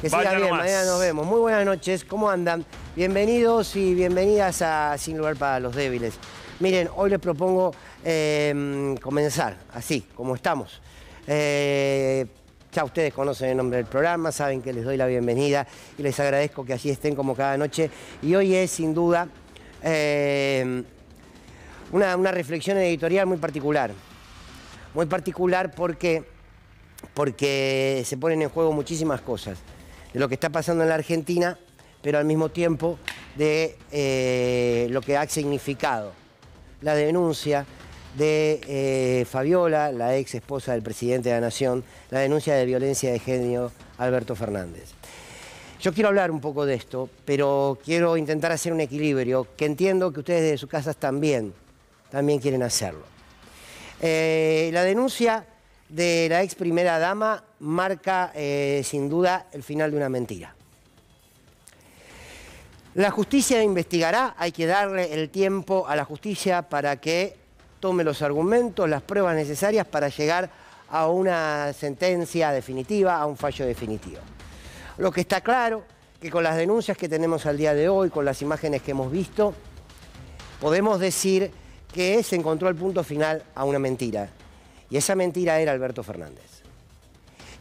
Que siga bien, mañana nos vemos. Muy buenas noches, ¿cómo andan? Bienvenidos y bienvenidas a Sin Lugar para los Débiles. Miren, hoy les propongo eh, comenzar así, como estamos. Eh, ya ustedes conocen el nombre del programa, saben que les doy la bienvenida y les agradezco que así estén como cada noche. Y hoy es, sin duda, eh, una, una reflexión editorial muy particular. Muy particular porque porque se ponen en juego muchísimas cosas de lo que está pasando en la Argentina, pero al mismo tiempo de eh, lo que ha significado la denuncia de eh, Fabiola, la ex esposa del presidente de la Nación, la denuncia de violencia de genio Alberto Fernández. Yo quiero hablar un poco de esto, pero quiero intentar hacer un equilibrio que entiendo que ustedes desde sus casas también, también quieren hacerlo. Eh, la denuncia de la ex primera dama marca eh, sin duda el final de una mentira. La justicia investigará, hay que darle el tiempo a la justicia para que tome los argumentos, las pruebas necesarias para llegar a una sentencia definitiva, a un fallo definitivo. Lo que está claro que con las denuncias que tenemos al día de hoy, con las imágenes que hemos visto, podemos decir que se encontró el punto final a una mentira. Y esa mentira era Alberto Fernández.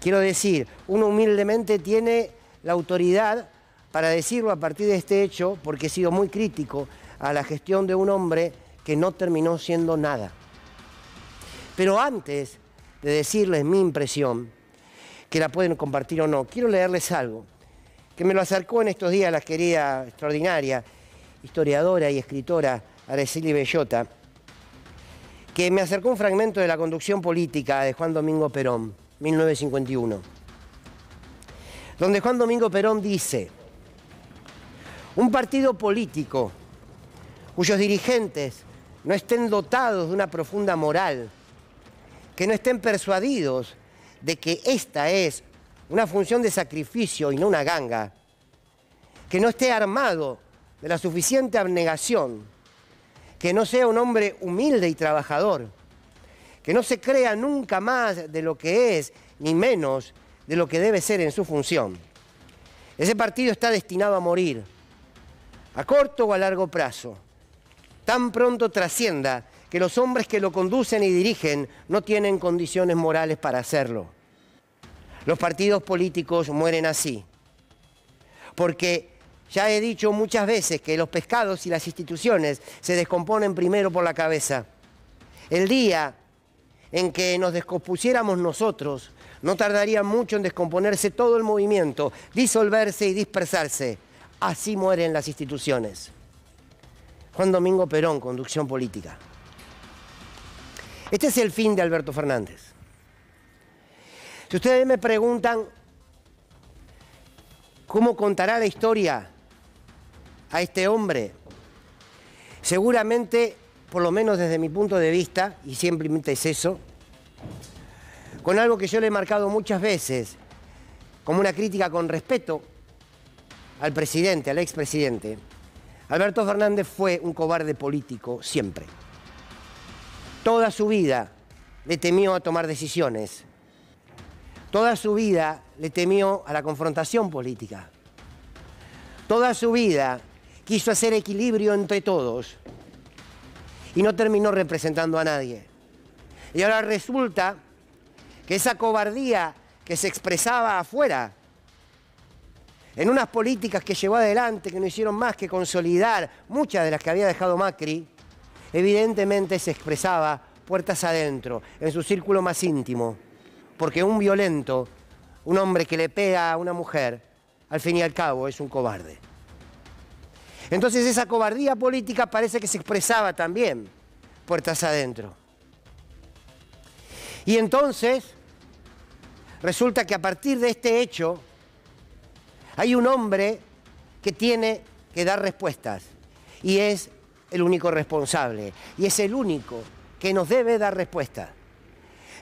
Quiero decir, uno humildemente tiene la autoridad para decirlo a partir de este hecho, porque he sido muy crítico a la gestión de un hombre que no terminó siendo nada. Pero antes de decirles mi impresión, que la pueden compartir o no, quiero leerles algo que me lo acercó en estos días la querida extraordinaria historiadora y escritora Araceli Bellota que me acercó un fragmento de la conducción política de Juan Domingo Perón, 1951, donde Juan Domingo Perón dice, un partido político cuyos dirigentes no estén dotados de una profunda moral, que no estén persuadidos de que esta es una función de sacrificio y no una ganga, que no esté armado de la suficiente abnegación que no sea un hombre humilde y trabajador, que no se crea nunca más de lo que es, ni menos de lo que debe ser en su función. Ese partido está destinado a morir, a corto o a largo plazo. Tan pronto trascienda que los hombres que lo conducen y dirigen no tienen condiciones morales para hacerlo. Los partidos políticos mueren así, porque ya he dicho muchas veces que los pescados y las instituciones se descomponen primero por la cabeza. El día en que nos descompusiéramos nosotros, no tardaría mucho en descomponerse todo el movimiento, disolverse y dispersarse. Así mueren las instituciones. Juan Domingo Perón, Conducción Política. Este es el fin de Alberto Fernández. Si ustedes me preguntan cómo contará la historia a este hombre? Seguramente, por lo menos desde mi punto de vista, y siempre es eso, con algo que yo le he marcado muchas veces, como una crítica con respeto al presidente, al expresidente. Alberto Fernández fue un cobarde político siempre. Toda su vida le temió a tomar decisiones. Toda su vida le temió a la confrontación política. Toda su vida quiso hacer equilibrio entre todos y no terminó representando a nadie. Y ahora resulta que esa cobardía que se expresaba afuera, en unas políticas que llevó adelante, que no hicieron más que consolidar muchas de las que había dejado Macri, evidentemente se expresaba puertas adentro, en su círculo más íntimo, porque un violento, un hombre que le pega a una mujer, al fin y al cabo es un cobarde. Entonces esa cobardía política parece que se expresaba también puertas adentro. Y entonces, resulta que a partir de este hecho, hay un hombre que tiene que dar respuestas y es el único responsable y es el único que nos debe dar respuesta.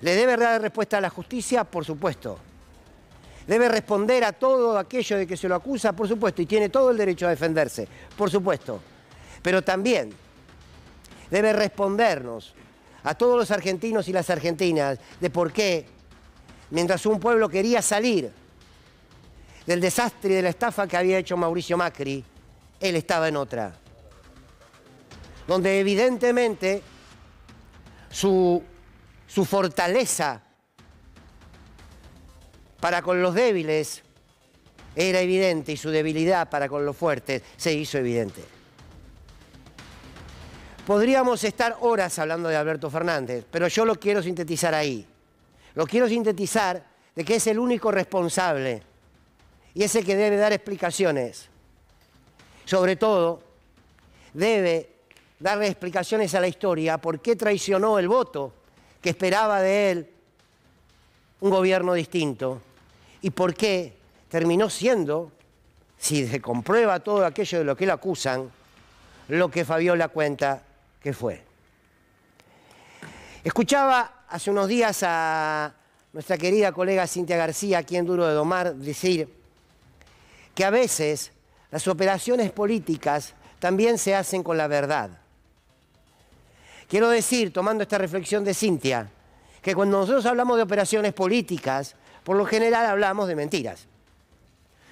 Le debe dar respuesta a la justicia, por supuesto, debe responder a todo aquello de que se lo acusa, por supuesto, y tiene todo el derecho a defenderse, por supuesto. Pero también debe respondernos a todos los argentinos y las argentinas de por qué, mientras un pueblo quería salir del desastre y de la estafa que había hecho Mauricio Macri, él estaba en otra. Donde evidentemente su, su fortaleza para con los débiles era evidente y su debilidad para con los fuertes se hizo evidente. Podríamos estar horas hablando de Alberto Fernández, pero yo lo quiero sintetizar ahí. Lo quiero sintetizar de que es el único responsable y es el que debe dar explicaciones. Sobre todo, debe darle explicaciones a la historia por qué traicionó el voto que esperaba de él un gobierno distinto y por qué terminó siendo, si se comprueba todo aquello de lo que le acusan, lo que Fabiola cuenta que fue. Escuchaba hace unos días a nuestra querida colega Cintia García, aquí en Duro de Domar, decir que a veces las operaciones políticas también se hacen con la verdad. Quiero decir, tomando esta reflexión de Cintia, que cuando nosotros hablamos de operaciones políticas, por lo general hablamos de mentiras.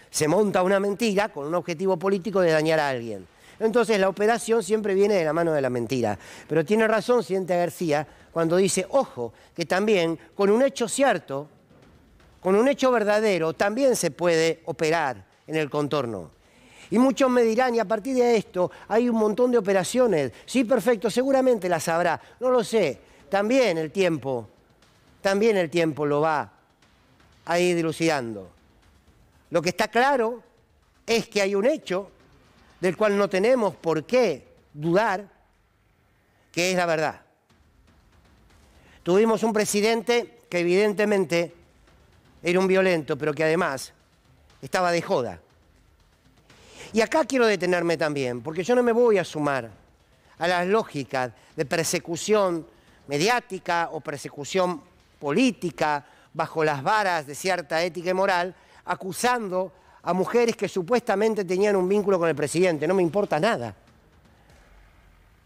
Se monta una mentira con un objetivo político de dañar a alguien. Entonces la operación siempre viene de la mano de la mentira. Pero tiene razón, Siente García, cuando dice, ojo, que también con un hecho cierto, con un hecho verdadero, también se puede operar en el contorno. Y muchos me dirán, y a partir de esto hay un montón de operaciones. Sí, perfecto, seguramente las habrá. No lo sé. También el tiempo, también el tiempo lo va ahí dilucidando. Lo que está claro es que hay un hecho del cual no tenemos por qué dudar que es la verdad. Tuvimos un presidente que evidentemente era un violento, pero que además estaba de joda. Y acá quiero detenerme también, porque yo no me voy a sumar a las lógicas de persecución mediática o persecución política bajo las varas de cierta ética y moral, acusando a mujeres que supuestamente tenían un vínculo con el presidente. No me importa nada.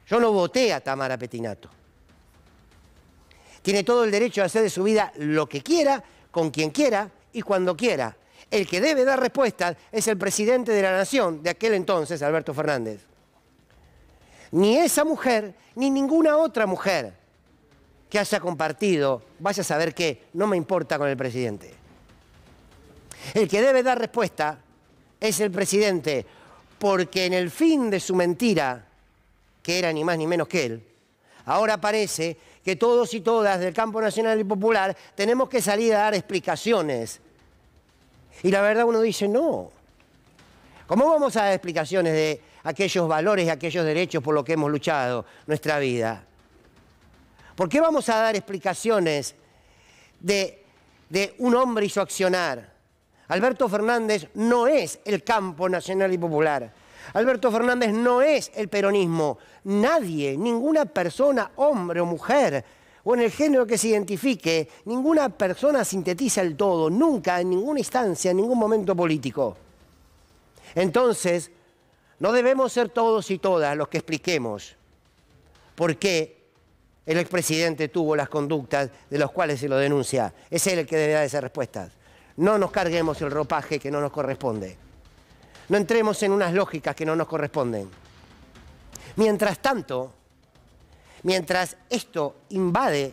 Yo no voté a Tamara Petinato. Tiene todo el derecho a hacer de su vida lo que quiera, con quien quiera y cuando quiera. El que debe dar respuesta es el presidente de la nación de aquel entonces, Alberto Fernández. Ni esa mujer, ni ninguna otra mujer que haya compartido, vaya a saber qué, no me importa con el presidente. El que debe dar respuesta es el presidente, porque en el fin de su mentira, que era ni más ni menos que él, ahora parece que todos y todas del campo nacional y popular tenemos que salir a dar explicaciones. Y la verdad uno dice, no. ¿Cómo vamos a dar explicaciones de aquellos valores y aquellos derechos por los que hemos luchado nuestra vida? ¿Por qué vamos a dar explicaciones de, un hombre y su accionar? Alberto Fernández no es el campo nacional y popular. Alberto Fernández no es el peronismo. Nadie, ninguna persona, hombre o mujer, o en el género que se identifique, ninguna persona sintetiza el todo, nunca, en ninguna instancia, en ningún momento político. Entonces, no debemos ser todos y todas los que expliquemos por qué el expresidente tuvo las conductas de las cuales se lo denuncia. Es él el que debe dar esas respuestas. No nos carguemos el ropaje que no nos corresponde. No entremos en unas lógicas que no nos corresponden. Mientras tanto, mientras esto invade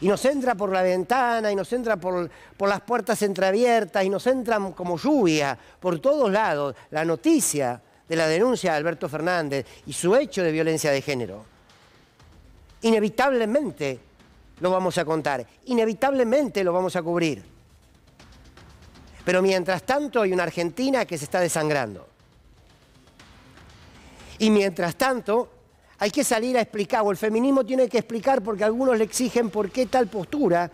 y nos entra por la ventana y nos entra por, por, las puertas entreabiertas y nos entra como lluvia por todos lados la noticia de la denuncia de Alberto Fernández y su hecho de violencia de género inevitablemente lo vamos a contar, inevitablemente lo vamos a cubrir. Pero mientras tanto hay una Argentina que se está desangrando. Y mientras tanto hay que salir a explicar, o el feminismo tiene que explicar porque algunos le exigen por qué tal postura,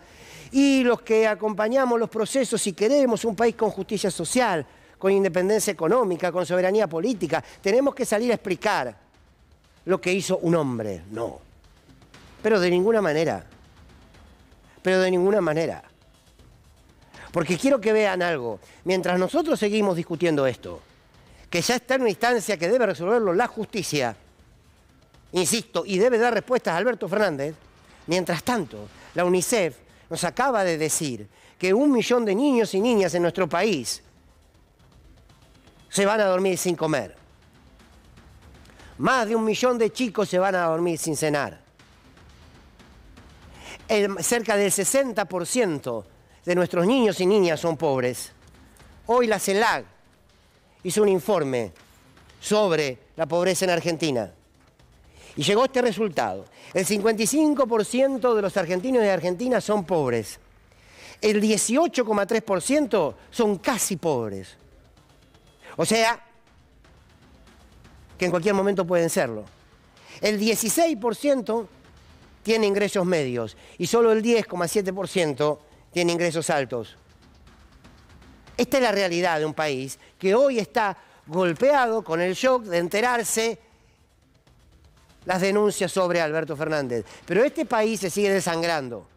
y los que acompañamos los procesos, y queremos un país con justicia social, con independencia económica, con soberanía política, tenemos que salir a explicar lo que hizo un hombre, no. Pero de ninguna manera. Pero de ninguna manera. Porque quiero que vean algo. Mientras nosotros seguimos discutiendo esto, que ya está en una instancia que debe resolverlo la justicia, insisto, y debe dar respuestas a Alberto Fernández, mientras tanto, la UNICEF nos acaba de decir que un millón de niños y niñas en nuestro país se van a dormir sin comer. Más de un millón de chicos se van a dormir sin cenar cerca del 60% de nuestros niños y niñas son pobres. Hoy la CELAC hizo un informe sobre la pobreza en Argentina y llegó este resultado. El 55% de los argentinos de Argentina son pobres. El 18,3% son casi pobres. O sea, que en cualquier momento pueden serlo. El 16% tiene ingresos medios y solo el 10,7% tiene ingresos altos. Esta es la realidad de un país que hoy está golpeado con el shock de enterarse las denuncias sobre Alberto Fernández. Pero este país se sigue desangrando.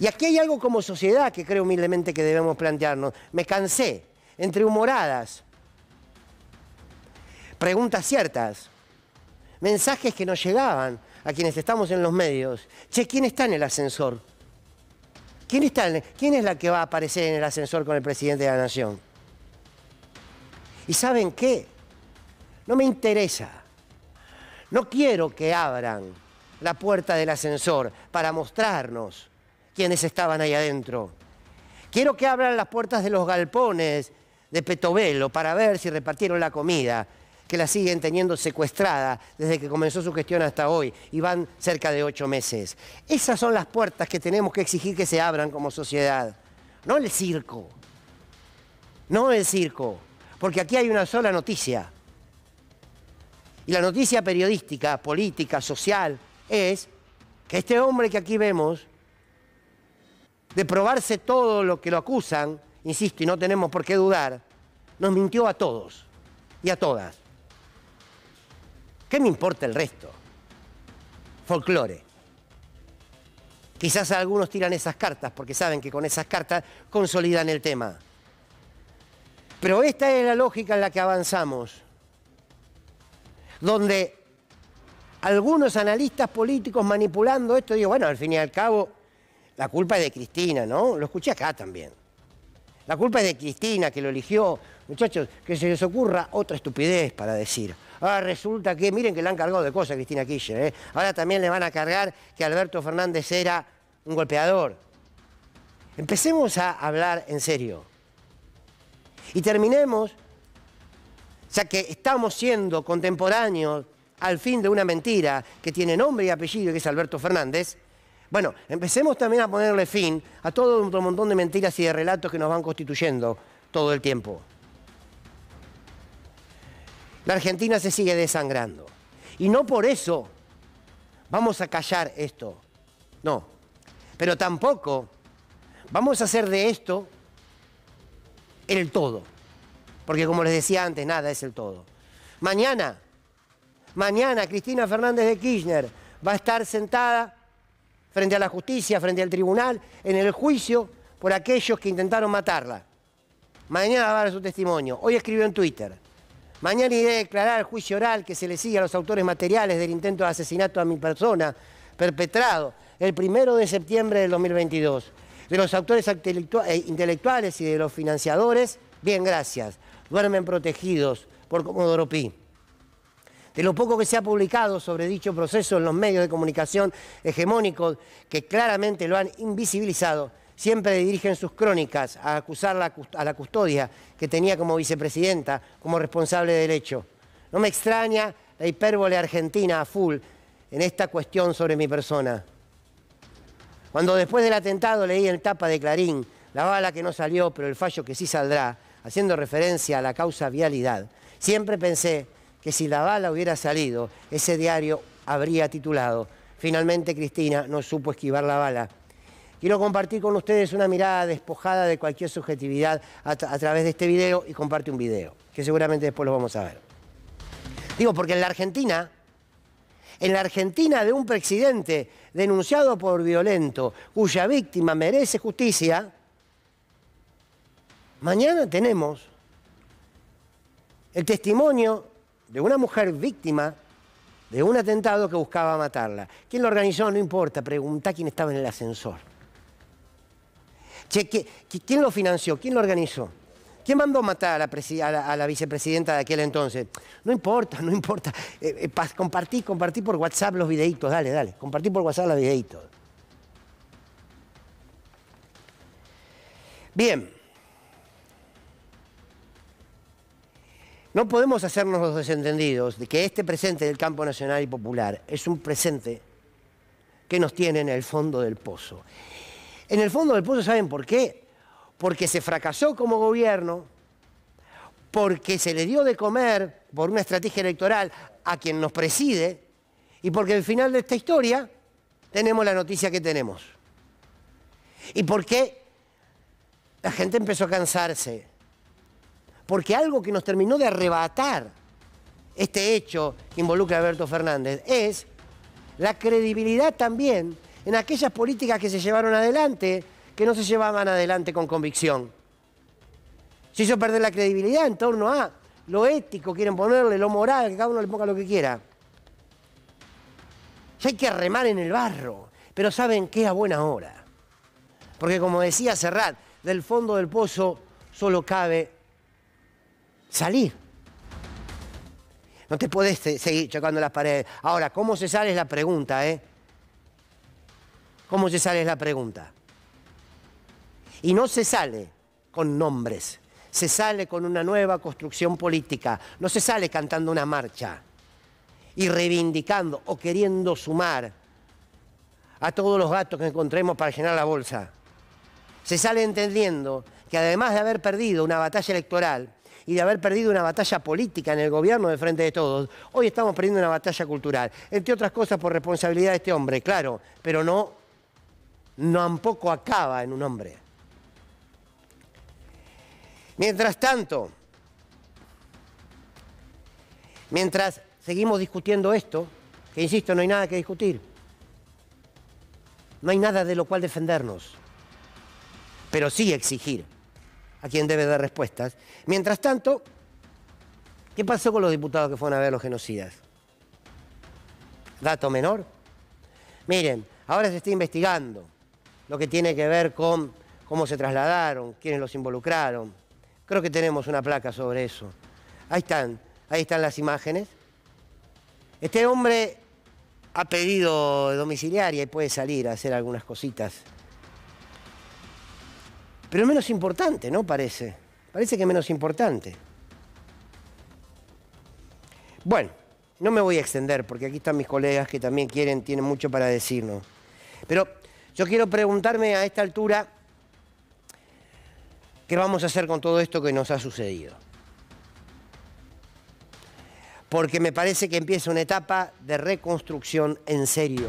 Y aquí hay algo como sociedad que creo humildemente que debemos plantearnos. Me cansé entre humoradas, preguntas ciertas, mensajes que nos llegaban, a quienes estamos en los medios, che, ¿quién está en el ascensor? ¿Quién, está ¿Quién es la que va a aparecer en el ascensor con el presidente de la Nación? ¿Y saben qué? No me interesa. No quiero que abran la puerta del ascensor para mostrarnos quiénes estaban ahí adentro. Quiero que abran las puertas de los galpones de Petovelo para ver si repartieron la comida que la siguen teniendo secuestrada desde que comenzó su gestión hasta hoy y van cerca de ocho meses. Esas son las puertas que tenemos que exigir que se abran como sociedad, no el circo, no el circo, porque aquí hay una sola noticia. Y la noticia periodística, política, social, es que este hombre que aquí vemos, de probarse todo lo que lo acusan, insisto, y no tenemos por qué dudar, nos mintió a todos y a todas. ¿Qué me importa el resto? Folclore. Quizás algunos tiran esas cartas porque saben que con esas cartas consolidan el tema. Pero esta es la lógica en la que avanzamos, donde algunos analistas políticos manipulando esto, digo, bueno, al fin y al cabo, la culpa es de Cristina, ¿no? Lo escuché acá también. La culpa es de Cristina que lo eligió. Muchachos, que se les ocurra otra estupidez para decir. Ahora resulta que, miren que le han cargado de cosas a Cristina Kirchner, ¿eh? ahora también le van a cargar que Alberto Fernández era un golpeador. Empecemos a hablar en serio. Y terminemos, ya que estamos siendo contemporáneos al fin de una mentira que tiene nombre y apellido, que es Alberto Fernández, bueno, empecemos también a ponerle fin a todo un montón de mentiras y de relatos que nos van constituyendo todo el tiempo. La Argentina se sigue desangrando. Y no por eso vamos a callar esto. No. Pero tampoco vamos a hacer de esto el todo. Porque como les decía antes, nada es el todo. Mañana, mañana Cristina Fernández de Kirchner va a estar sentada frente a la justicia, frente al tribunal, en el juicio por aquellos que intentaron matarla. Mañana va a dar su testimonio. Hoy escribió en Twitter. Mañana iré a declarar al juicio oral que se le sigue a los autores materiales del intento de asesinato a mi persona, perpetrado el primero de septiembre del 2022. De los autores eh, intelectuales y de los financiadores, bien, gracias. Duermen protegidos por Comodoro Pi. De lo poco que se ha publicado sobre dicho proceso en los medios de comunicación hegemónicos, que claramente lo han invisibilizado, siempre dirigen sus crónicas a acusar a la custodia que tenía como vicepresidenta, como responsable del hecho. No me extraña la hipérbole argentina a full en esta cuestión sobre mi persona. Cuando después del atentado leí en tapa de Clarín la bala que no salió, pero el fallo que sí saldrá, haciendo referencia a la causa vialidad, siempre pensé que si la bala hubiera salido, ese diario habría titulado, finalmente Cristina no supo esquivar la bala, Quiero compartir con ustedes una mirada despojada de cualquier subjetividad a, través de este video y comparte un video, que seguramente después lo vamos a ver. Digo, porque en la Argentina, en la Argentina de un presidente denunciado por violento, cuya víctima merece justicia, mañana tenemos el testimonio de una mujer víctima de un atentado que buscaba matarla. ¿Quién lo organizó? No importa, pregunta quién estaba en el ascensor. Che, ¿quién lo financió? ¿Quién lo organizó? ¿Quién mandó matar a la, a, la, vicepresidenta de aquel entonces? No importa, no importa. Eh, eh, compartí, compartí por WhatsApp los videitos, dale, dale. Compartí por WhatsApp los videitos. Bien. No podemos hacernos los desentendidos de que este presente del campo nacional y popular es un presente que nos tiene en el fondo del pozo. En el fondo del pozo, ¿saben por qué? Porque se fracasó como gobierno, porque se le dio de comer por una estrategia electoral a quien nos preside y porque al final de esta historia tenemos la noticia que tenemos. Y por qué la gente empezó a cansarse. Porque algo que nos terminó de arrebatar este hecho que involucra a Alberto Fernández es la credibilidad también en aquellas políticas que se llevaron adelante, que no se llevaban adelante con convicción. Se hizo perder la credibilidad en torno a lo ético, quieren ponerle, lo moral, que cada uno le ponga lo que quiera. Ya hay que remar en el barro, pero ¿saben qué? A buena hora. Porque como decía Serrat, del fondo del pozo solo cabe salir. No te puedes seguir chocando las paredes. Ahora, ¿cómo se sale es la pregunta, eh? ¿Cómo se sale es la pregunta? Y no se sale con nombres, se sale con una nueva construcción política, no se sale cantando una marcha y reivindicando o queriendo sumar a todos los gatos que encontremos para llenar la bolsa. Se sale entendiendo que además de haber perdido una batalla electoral y de haber perdido una batalla política en el gobierno de frente de todos, hoy estamos perdiendo una batalla cultural, entre otras cosas por responsabilidad de este hombre, claro, pero no no tampoco acaba en un hombre. Mientras tanto, mientras seguimos discutiendo esto, que insisto, no hay nada que discutir, no hay nada de lo cual defendernos, pero sí exigir a quien debe dar respuestas. Mientras tanto, ¿qué pasó con los diputados que fueron a ver los genocidas? Dato menor. Miren, ahora se está investigando lo que tiene que ver con cómo se trasladaron, quiénes los involucraron. Creo que tenemos una placa sobre eso. Ahí están, ahí están las imágenes. Este hombre ha pedido domiciliaria y puede salir a hacer algunas cositas. Pero menos importante, ¿no? Parece. Parece que menos importante. Bueno, no me voy a extender porque aquí están mis colegas que también quieren, tienen mucho para decirnos. Pero yo quiero preguntarme a esta altura qué vamos a hacer con todo esto que nos ha sucedido. Porque me parece que empieza una etapa de reconstrucción en serio.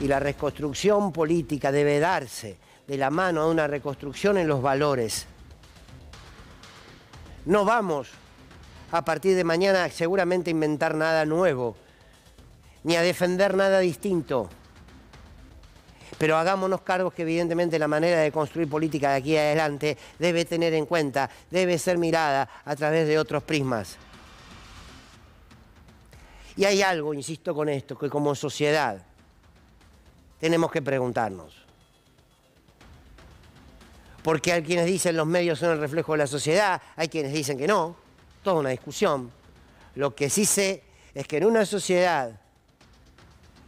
Y la reconstrucción política debe darse de la mano a una reconstrucción en los valores. No vamos a partir de mañana seguramente a inventar nada nuevo, ni a defender nada distinto pero hagámonos cargos que evidentemente la manera de construir política de aquí adelante debe tener en cuenta, debe ser mirada a través de otros prismas. Y hay algo, insisto con esto, que como sociedad tenemos que preguntarnos. Porque hay quienes dicen los medios son el reflejo de la sociedad, hay quienes dicen que no, toda una discusión. Lo que sí sé es que en una sociedad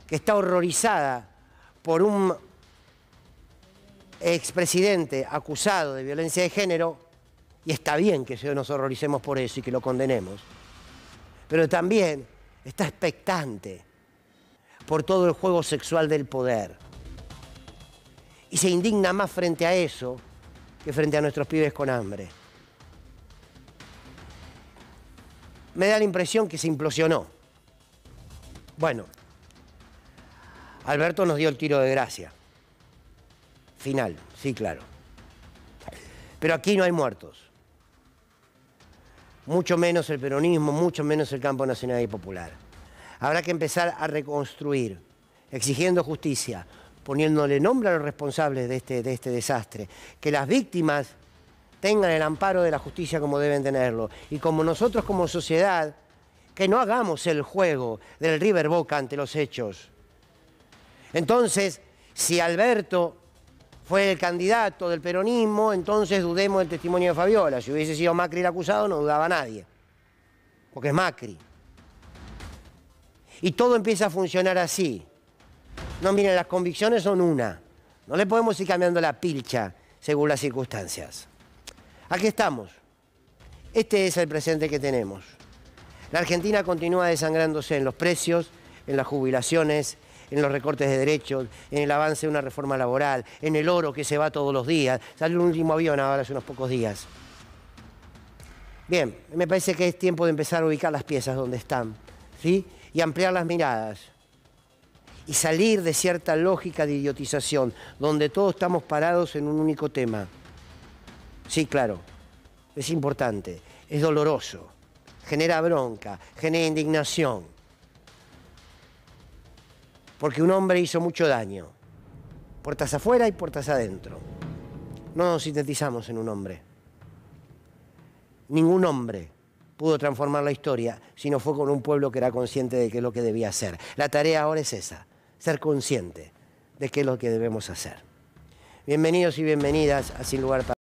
que está horrorizada por un expresidente acusado de violencia de género, y está bien que nos horroricemos por eso y que lo condenemos, pero también está expectante por todo el juego sexual del poder. Y se indigna más frente a eso que frente a nuestros pibes con hambre. Me da la impresión que se implosionó. Bueno, Alberto nos dio el tiro de gracia. Final, sí, claro. Pero aquí no hay muertos. Mucho menos el peronismo, mucho menos el campo nacional y popular. Habrá que empezar a reconstruir, exigiendo justicia, poniéndole nombre a los responsables de este, de este desastre. Que las víctimas tengan el amparo de la justicia como deben tenerlo. Y como nosotros como sociedad, que no hagamos el juego del River Boca ante los hechos. Entonces, si Alberto fue el candidato del peronismo, entonces dudemos del testimonio de Fabiola. Si hubiese sido Macri el acusado, no dudaba nadie, porque es Macri. Y todo empieza a funcionar así. No, miren, las convicciones son una. No le podemos ir cambiando la pilcha según las circunstancias. Aquí estamos. Este es el presente que tenemos. La Argentina continúa desangrándose en los precios, en las jubilaciones, en los recortes de derechos, en el avance de una reforma laboral, en el oro que se va todos los días. sale un último avión ahora hace unos pocos días. Bien, me parece que es tiempo de empezar a ubicar las piezas donde están, ¿sí? Y ampliar las miradas. Y salir de cierta lógica de idiotización, donde todos estamos parados en un único tema. Sí, claro, es importante, es doloroso, genera bronca, genera indignación porque un hombre hizo mucho daño. Puertas afuera y puertas adentro. No nos sintetizamos en un hombre. Ningún hombre pudo transformar la historia si no fue con un pueblo que era consciente de qué es lo que debía hacer. La tarea ahora es esa, ser consciente de qué es lo que debemos hacer. Bienvenidos y bienvenidas a Sin Lugar para...